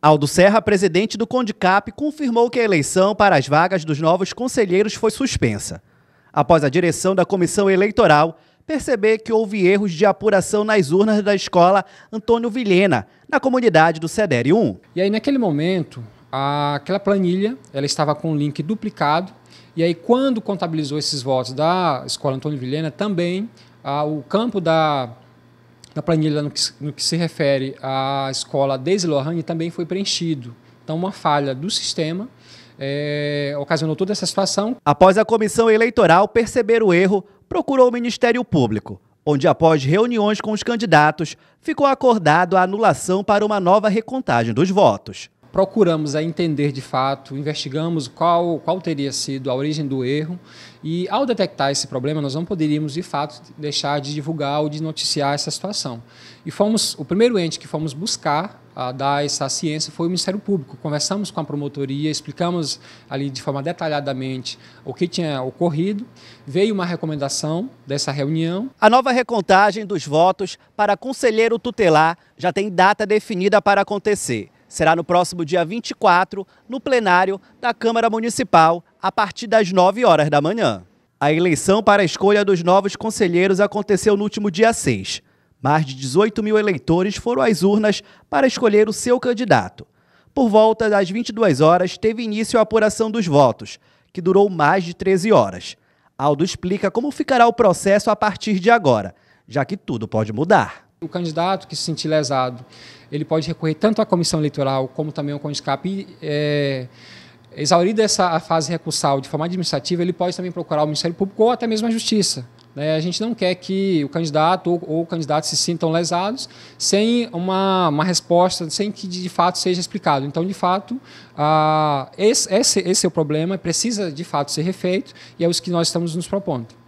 Aldo Serra, presidente do CONDICAP, confirmou que a eleição para as vagas dos novos conselheiros foi suspensa. Após a direção da comissão eleitoral perceber que houve erros de apuração nas urnas da escola Antônio Vilhena, na comunidade do Cedere 1. E aí, naquele momento, aquela planilha ela estava com o link duplicado. E aí, quando contabilizou esses votos da escola Antônio Vilhena, também o campo da na planilha no que, no que se refere à escola Daisy Lohane também foi preenchido. Então, uma falha do sistema é, ocasionou toda essa situação. Após a comissão eleitoral perceber o erro, procurou o Ministério Público, onde, após reuniões com os candidatos, ficou acordado a anulação para uma nova recontagem dos votos procuramos a entender de fato, investigamos qual, qual teria sido a origem do erro e ao detectar esse problema nós não poderíamos de fato deixar de divulgar ou de noticiar essa situação. E fomos o primeiro ente que fomos buscar a dar essa ciência foi o Ministério Público. Conversamos com a promotoria, explicamos ali de forma detalhadamente o que tinha ocorrido. Veio uma recomendação dessa reunião. A nova recontagem dos votos para conselheiro tutelar já tem data definida para acontecer. Será no próximo dia 24, no plenário da Câmara Municipal, a partir das 9 horas da manhã. A eleição para a escolha dos novos conselheiros aconteceu no último dia 6. Mais de 18 mil eleitores foram às urnas para escolher o seu candidato. Por volta das 22 horas, teve início a apuração dos votos, que durou mais de 13 horas. Aldo explica como ficará o processo a partir de agora, já que tudo pode mudar. O candidato que se sentir lesado, ele pode recorrer tanto à comissão eleitoral como também ao CONSCAP. E, é, exaurida essa fase recursal de forma administrativa, ele pode também procurar o Ministério Público ou até mesmo a Justiça. Né? A gente não quer que o candidato ou, ou o candidato se sintam lesados sem uma, uma resposta, sem que de fato seja explicado. Então, de fato, ah, esse, esse, esse é o problema, precisa de fato ser refeito e é o que nós estamos nos propondo.